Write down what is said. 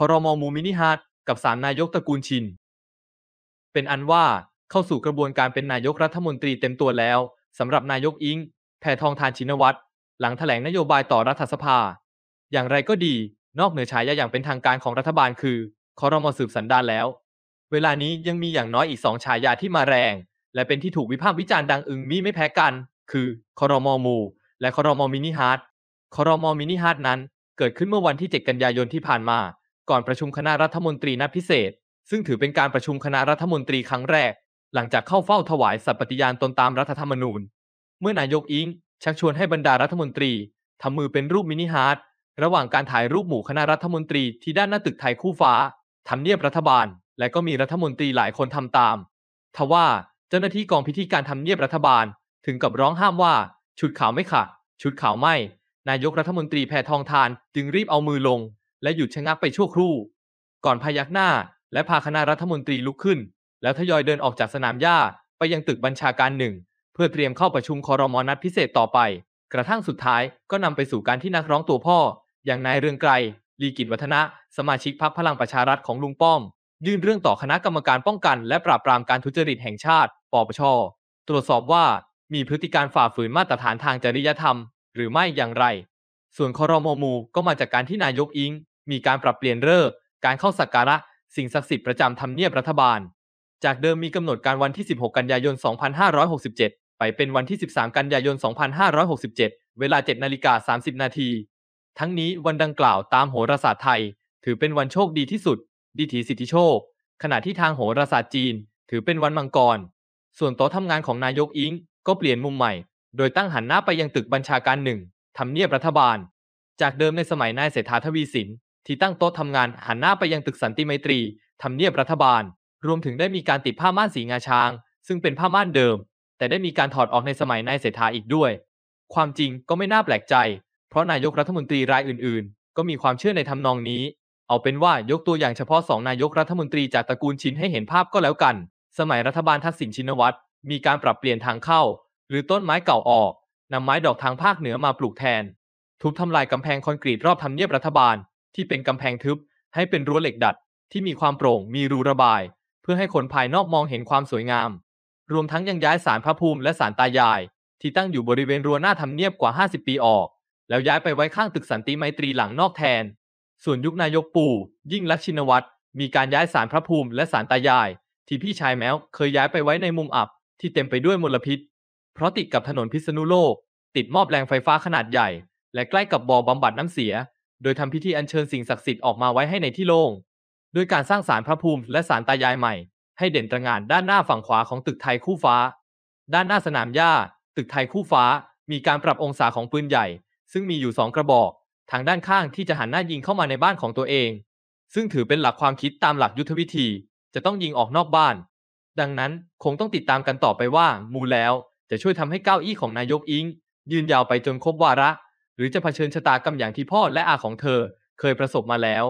คอรมอมูมินิฮาร์ดกับสามนายกตระกูลชิน เป็นอันว่าเข้าสู่กระบวนการเป็นนายกรัฐมนตรีเต็มตัวแล้วสำหรับนายกอิงแพทองทานชินวัตรหลังถแถลงนโยบายต่อรัฐสภา อย่างไรก็ดีนอกเหนือฉายาอย่างเป็นทางการของรัฐบาลคือคอรมอสืบสันดานแล้ว เวลานี้ยังมีอย่างน้อยอีกสองฉายาที่มาแรง และเป็นที่ถูกวิพากษ์วิจารณ์ดังอึงมีไม่แพ้กัน คือคอรมอมู และคอรมอมินิฮาร์ดคอรมอมินิฮาร์ดนั้น เกิดขึ้นเมื่อวันที่7กันยายนที่ผ่านมาก่อนประชุมคณะรัฐมนตรีนัดพิเศษ ซึ่งถือเป็นการประชุมคณะรัฐมนตรีครั้งแรก หลังจากเข้าเฝ้าถวาย สัตย์ปฏิญาณตนตามรัฐธรรมนูญ เมื่อนายกอิงชักชวนให้บรรดารัฐมนตรีทำมือเป็นรูปมินิฮาร์ดระหว่างการถ่ายรูปหมู่คณะรัฐมนตรีที่ด้านหน้าตึกไทยคู่ฟ้าทำเนียบรัฐบาล และก็มีรัฐมนตรีหลายคนทำตาม ทว่าเจ้าหน้าที่กองพิธีการทำเนียบรัฐบาล ถึงกับร้องห้ามว่าชุดขาวไม่ขาะชุดขาวไม่นายกรัฐมนตรีแพทองทานจึงรีบเอามือลงและหยุดชะงักไปชั่วครู่ ก่อนพยักหน้าและพาคณะรัฐมนตรีลุกขึ้น แล้วทยอยเดินออกจากสนามหญ้าไปยังตึกบัญชาการหนึ่งเพื่อเตรียมเข้าประชุมคอรมอนัดพิเศษต่อไป กระทั่งสุดท้ายก็นำไปสู่การที่นักร้องตัวพ่อ อย่างนายเรืองไกรลีกิจวัฒนะ สมาชิกพรรคพลังประชารัฐของลุงป้อม ยื่นเรื่องต่อคณะกรรมการป้องกันและปราบปรามการทุจริตแห่งชาติปปชตรวจสอบว่า มีพฤติการฝ่าฝืนมาตรฐานทางจริยธรรม หรือไม่อย่างไรส่วนคอรมอมูก็มาจากการที่นายกอิงมีการปรับเปลี่ยนเริกการเข้าสักการะสิ่งศักดิ์สิทธิ์ประจำทำเนียบรัฐบาล จากเดิมมีกำหนดการวันที่ 16 กันยายน 2567 ไปเป็นวันที่ 13 กันยายน 2567 เวลา7นาฬิกา30 นาทีทั้งนี้วันดังกล่าวตามโหราศาสตร์ไทย ถือเป็นวันโชคดีที่สุดดีถีสิทธิโชค ขณะที่ทางโหราศาสตร์จีน ถือเป็นวันมังกรส่วนโต๊ะทำงานของนายกอิงก็เปลี่ยนมุมใหม่โดย ตั้งหันหน้าไปยังตึกบัญชาการหนึ่งทำเนียบรัฐบาล จากเดิมในสมัยนายเศรษฐาทวีสิน ที่ตั้งโต๊ะทำงาน หันหน้าไปยังตึกสันติไมตรีทำเนียบรัฐบาล รวมถึงได้มีการติดผ้าม่านสีงาช้าง ซึ่งเป็นผ้าม่านเดิม แต่ได้มีการถอดออกในสมัยนายเศรษฐาอีกด้วย ความจริงก็ไม่น่าแปลกใจ เพราะนายกรัฐมนตรีรายอื่นๆ ก็มีความเชื่อในทำนองนี้เอาเป็นว่ายกตัวอย่างเฉพาะสองนายกรัฐมนตรีจากตระกูลชินให้เห็นภาพก็แล้วกัน สมัยรัฐบาลทักษิณชินวัตรมีการปรับเปลี่ยนทางเข้า หรือต้นไม้เก่าออกนำไม้ดอกทางภาคเหนือมาปลูกแทน ทุบทำลายกำแพงคอนกรีตรอบทำเนียบรัฐบาลที่เป็นกำแพงทึบให้เป็นรั้วเหล็กดัดที่มีความโปร่งมีรูระบายเพื่อให้คนภายนอกมองเห็นความสวยงาม รวมทั้งยังย้ายสารพระภูมิและสารตายายที่ตั้งอยู่บริเวณรั้วหน้าทำเนียบกว่า 50 ปีออกแล้วย้ายไปไว้ข้างตึกสันติไมตรีหลังนอกแทน ส่วนยุคนายกปู่ยิ่งลักชินวัตรมีการย้ายสารพระภูมิและสารตายายที่พี่ชายแมวเคยย้ายไปไว้ในมุมอับที่เต็มไปด้วยมลพิษเพราะติดกับถนนพิษณุโลก ติดมอบแรงไฟฟ้าขนาดใหญ่ และใกล้กับบ่อบำบัดน้ำเสีย โดยทำพิธีอัญเชิญสิ่งศักดิ์สิทธิ์ออกมาไว้ให้ในที่โล่งโดยการสร้างศาลพระภูมิและศาลตายายใหม่ ให้เด่นตระงานด้านหน้าฝั่งขวาของตึกไทยคู่ฟ้า ด้านหน้าสนามหญ้าตึกไทยคู่ฟ้า มีการปรับองศาของปืนใหญ่ ซึ่งมีอยู่สองกระบอก ทางด้านข้างที่จะหันหน้ายิงเข้ามาในบ้านของตัวเอง ซึ่งถือเป็นหลักความคิดตามหลักยุทธวิธี จะต้องยิงออกนอกบ้าน ดังนั้นคงต้องติดตามกันต่อไปว่ามูแล้วจะช่วยทำให้เก้าอี้ของนายกอิงยืนยาวไปจนครบวาระ หรือจะะเผชิญชะตากรรมอย่างที่พ่อและอาของเธอ เคยประสบมาแล้ว